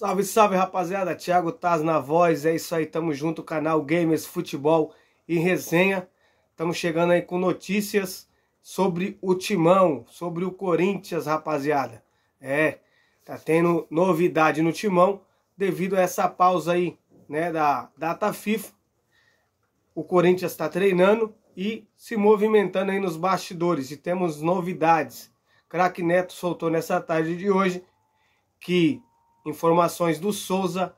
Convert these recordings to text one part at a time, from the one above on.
Salve, salve rapaziada, Thiago Taz na voz, é isso aí, tamo junto, canal Gamers Futebol e Resenha. Tamo chegando aí com notícias sobre o Timão, sobre o Corinthians, rapaziada. É, tá tendo novidade no Timão devido a essa pausa aí, né, da data FIFA. O Corinthians tá treinando e se movimentando aí nos bastidores e temos novidades. Crack Neto soltou nessa tarde de hoje que Informações do Souza.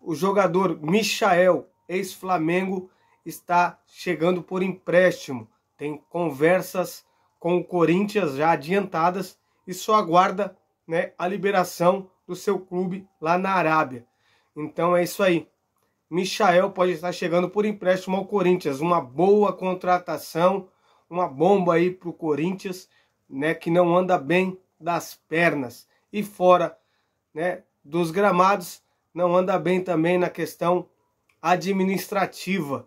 O jogador Michael, ex-Flamengo, está chegando por empréstimo. Tem conversas com o Corinthians já adiantadas e só aguarda né, a liberação do seu clube lá na Arábia. Então é isso aí. Michael pode estar chegando por empréstimo ao Corinthians. Uma boa contratação, uma bomba aí para o Corinthians, né, que não anda bem das pernas. E fora né, dos gramados não anda bem também na questão administrativa.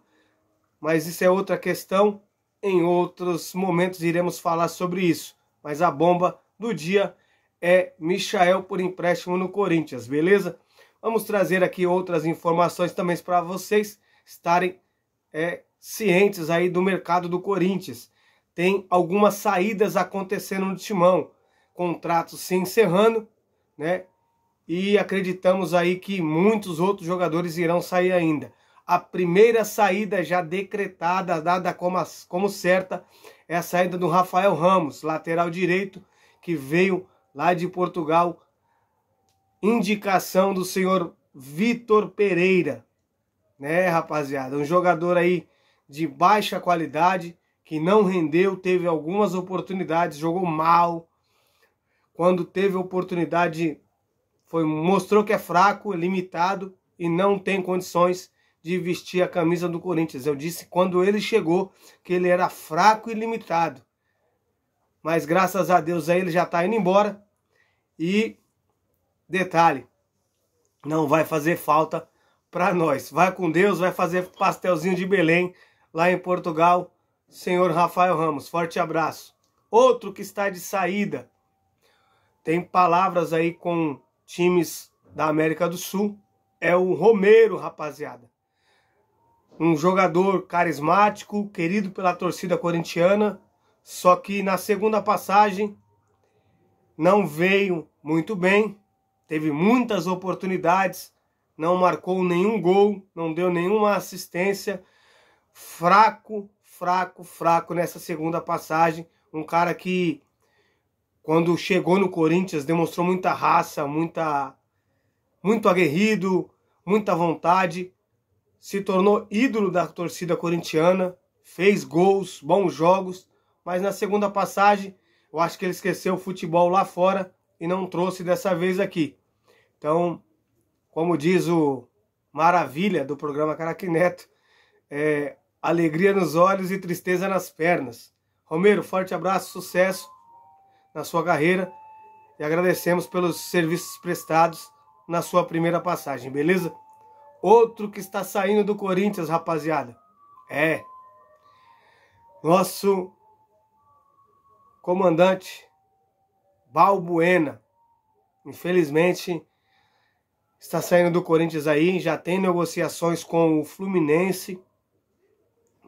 Mas isso é outra questão. Em outros momentos iremos falar sobre isso. Mas a bomba do dia é Michael por empréstimo no Corinthians, beleza? Vamos trazer aqui outras informações também para vocês estarem é, cientes aí do mercado do Corinthians. Tem algumas saídas acontecendo no timão, contratos se encerrando, né? e acreditamos aí que muitos outros jogadores irão sair ainda. A primeira saída já decretada, dada como, como certa, é a saída do Rafael Ramos, lateral direito, que veio lá de Portugal. Indicação do senhor Vitor Pereira, né, rapaziada? Um jogador aí de baixa qualidade, que não rendeu, teve algumas oportunidades, jogou mal. Quando teve oportunidade foi, mostrou que é fraco, limitado e não tem condições de vestir a camisa do Corinthians. Eu disse quando ele chegou que ele era fraco e limitado. Mas graças a Deus aí ele já está indo embora. E detalhe, não vai fazer falta para nós. Vai com Deus, vai fazer pastelzinho de Belém lá em Portugal, senhor Rafael Ramos. Forte abraço. Outro que está de saída. Tem palavras aí com times da América do Sul, é o Romero, rapaziada. Um jogador carismático, querido pela torcida corintiana, só que na segunda passagem não veio muito bem, teve muitas oportunidades, não marcou nenhum gol, não deu nenhuma assistência. Fraco, fraco, fraco nessa segunda passagem. Um cara que quando chegou no Corinthians, demonstrou muita raça, muita muito aguerrido, muita vontade, se tornou ídolo da torcida corintiana, fez gols, bons jogos, mas na segunda passagem, eu acho que ele esqueceu o futebol lá fora e não trouxe dessa vez aqui. Então, como diz o Maravilha do programa Caraca Neto, é, alegria nos olhos e tristeza nas pernas. Romero, forte abraço, sucesso na sua carreira e agradecemos pelos serviços prestados na sua primeira passagem, beleza? Outro que está saindo do Corinthians, rapaziada. É. Nosso comandante Balbuena. Infelizmente, está saindo do Corinthians aí, já tem negociações com o Fluminense.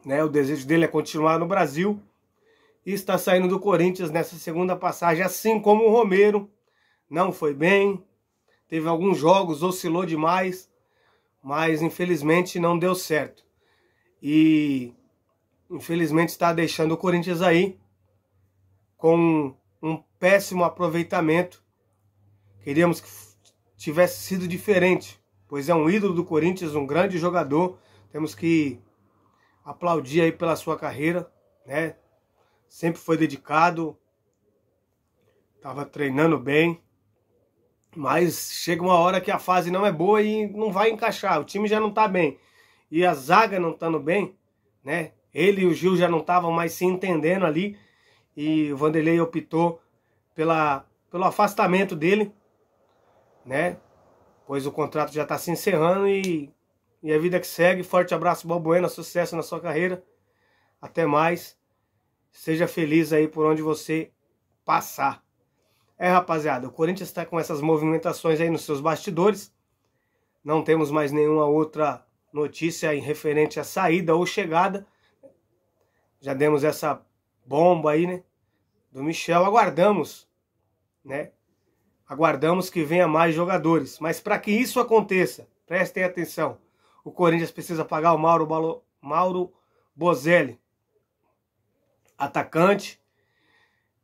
Né? O desejo dele é continuar no Brasil está saindo do Corinthians nessa segunda passagem, assim como o Romero. Não foi bem, teve alguns jogos, oscilou demais, mas infelizmente não deu certo. E infelizmente está deixando o Corinthians aí com um péssimo aproveitamento. Queríamos que tivesse sido diferente, pois é um ídolo do Corinthians, um grande jogador. Temos que aplaudir aí pela sua carreira, né? sempre foi dedicado, estava treinando bem, mas chega uma hora que a fase não é boa e não vai encaixar. O time já não está bem e a zaga não estando bem, né? Ele e o Gil já não estavam mais se entendendo ali e o Vanderlei optou pela, pelo afastamento dele, né? Pois o contrato já está se encerrando e, e a vida que segue. Forte abraço, Balbuena, sucesso na sua carreira. Até mais. Seja feliz aí por onde você passar. É, rapaziada, o Corinthians está com essas movimentações aí nos seus bastidores. Não temos mais nenhuma outra notícia em referente à saída ou chegada. Já demos essa bomba aí, né? Do Michel. Aguardamos, né? Aguardamos que venha mais jogadores. Mas para que isso aconteça, prestem atenção. O Corinthians precisa pagar o Mauro, Balo... Mauro Bozelli atacante,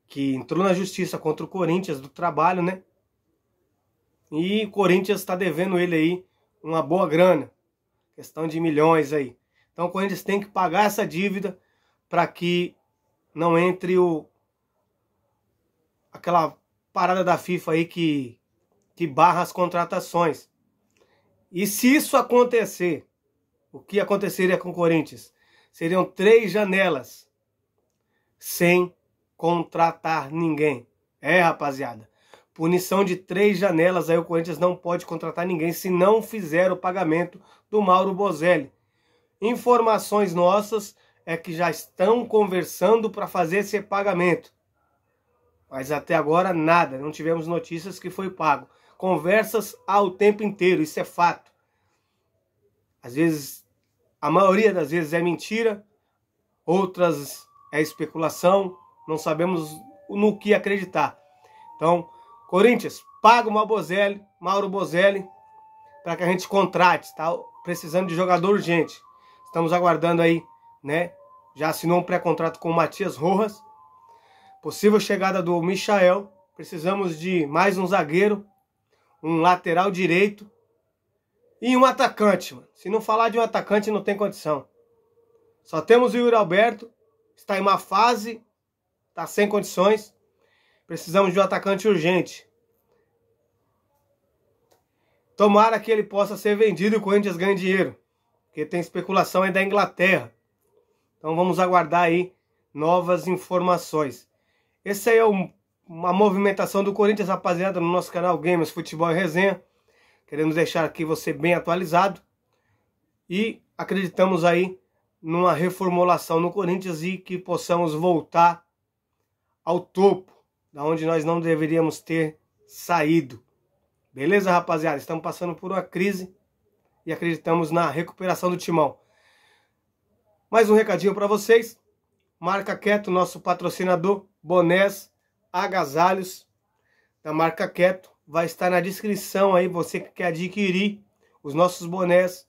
que entrou na justiça contra o Corinthians do trabalho, né? E o Corinthians está devendo ele aí uma boa grana, questão de milhões aí. Então o Corinthians tem que pagar essa dívida para que não entre o aquela parada da FIFA aí que que barra as contratações. E se isso acontecer, o que aconteceria com o Corinthians? Seriam três janelas sem contratar ninguém. É, rapaziada. Punição de três janelas, aí o Corinthians não pode contratar ninguém se não fizer o pagamento do Mauro Bozelli. Informações nossas é que já estão conversando para fazer esse pagamento. Mas até agora nada, não tivemos notícias que foi pago. Conversas ao tempo inteiro, isso é fato. Às vezes, a maioria das vezes é mentira, outras é especulação, não sabemos no que acreditar. Então, Corinthians, paga o Mauro Bozelli, Mauro Bozelli para que a gente contrate, tá? Precisando de jogador urgente. Estamos aguardando aí, né? Já assinou um pré-contrato com o Matias Rojas. Possível chegada do Michael. Precisamos de mais um zagueiro, um lateral direito e um atacante, mano. Se não falar de um atacante, não tem condição. Só temos o Yuri Alberto está em uma fase, está sem condições. Precisamos de um atacante urgente. Tomara que ele possa ser vendido e o Corinthians ganhe dinheiro, porque tem especulação aí da Inglaterra. Então vamos aguardar aí novas informações. Esse aí é uma movimentação do Corinthians, rapaziada, no nosso canal Games Futebol e Resenha. Queremos deixar aqui você bem atualizado e acreditamos aí numa reformulação no Corinthians e que possamos voltar ao topo, da onde nós não deveríamos ter saído. Beleza, rapaziada? Estamos passando por uma crise e acreditamos na recuperação do timão. Mais um recadinho para vocês. Marca Quieto, nosso patrocinador, bonés, agasalhos da marca Quieto. Vai estar na descrição aí, você que quer adquirir os nossos bonés,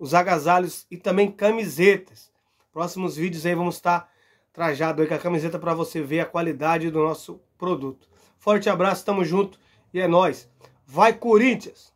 os agasalhos e também camisetas. Próximos vídeos aí vamos estar trajado aí com a camiseta para você ver a qualidade do nosso produto. Forte abraço, tamo junto e é nós. Vai Corinthians!